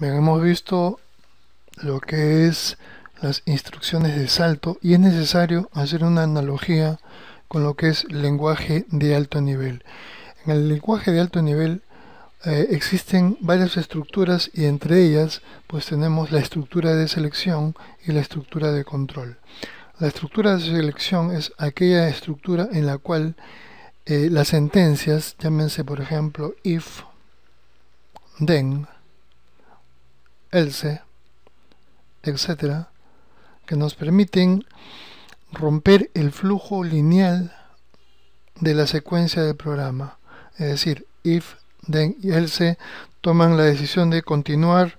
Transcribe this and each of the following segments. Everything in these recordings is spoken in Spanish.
Bien, hemos visto lo que es las instrucciones de salto y es necesario hacer una analogía con lo que es lenguaje de alto nivel. En el lenguaje de alto nivel eh, existen varias estructuras y entre ellas pues tenemos la estructura de selección y la estructura de control. La estructura de selección es aquella estructura en la cual eh, las sentencias, llámense por ejemplo if, then, else, etcétera, que nos permiten romper el flujo lineal de la secuencia del programa. Es decir, if, then y else toman la decisión de continuar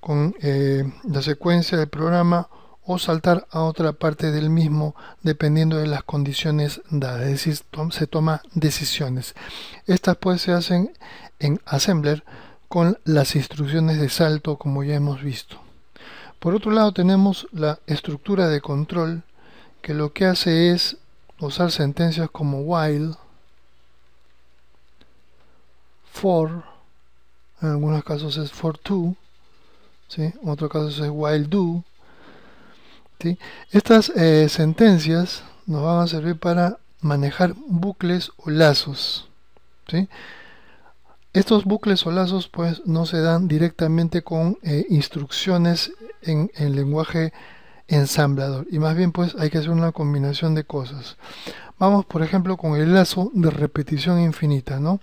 con eh, la secuencia del programa o saltar a otra parte del mismo dependiendo de las condiciones dadas, es decir, se toma decisiones. Estas pues se hacen en Assembler con las instrucciones de salto como ya hemos visto. Por otro lado tenemos la estructura de control que lo que hace es usar sentencias como while, for, en algunos casos es for to, en otros casos es while do. Estas eh, sentencias nos van a servir para manejar bucles o lazos. Estos bucles o lazos pues no se dan directamente con eh, instrucciones en, lenguaje ensamblador y más bien pues hay que hacer una combinación de cosas. Vamos por ejemplo con el lazo de repetición infinita, ¿no?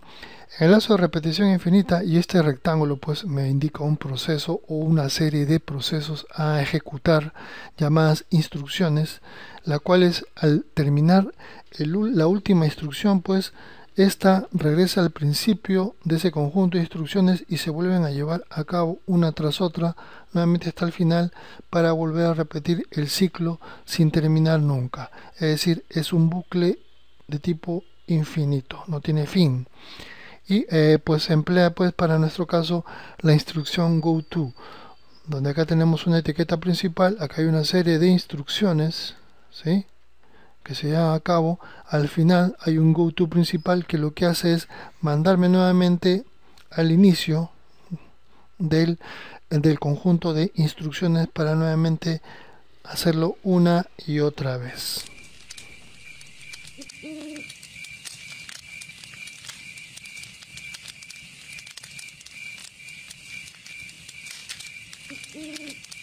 El lazo de repetición infinita y este rectángulo pues me indica un proceso o una serie de procesos a ejecutar llamadas instrucciones, la cual es al terminar la última instrucción pues esta regresa al principio de ese conjunto de instrucciones y se vuelven a llevar a cabo una tras otra, nuevamente hasta el final, para volver a repetir el ciclo sin terminar nunca. Es decir, es un bucle de tipo infinito, no tiene fin. Y eh, pues se emplea pues para nuestro caso la instrucción go to, donde acá tenemos una etiqueta principal, acá hay una serie de instrucciones, ¿sí? que se lleva a cabo, al final hay un go to principal que lo que hace es mandarme nuevamente al inicio del, del conjunto de instrucciones para nuevamente hacerlo una y otra vez.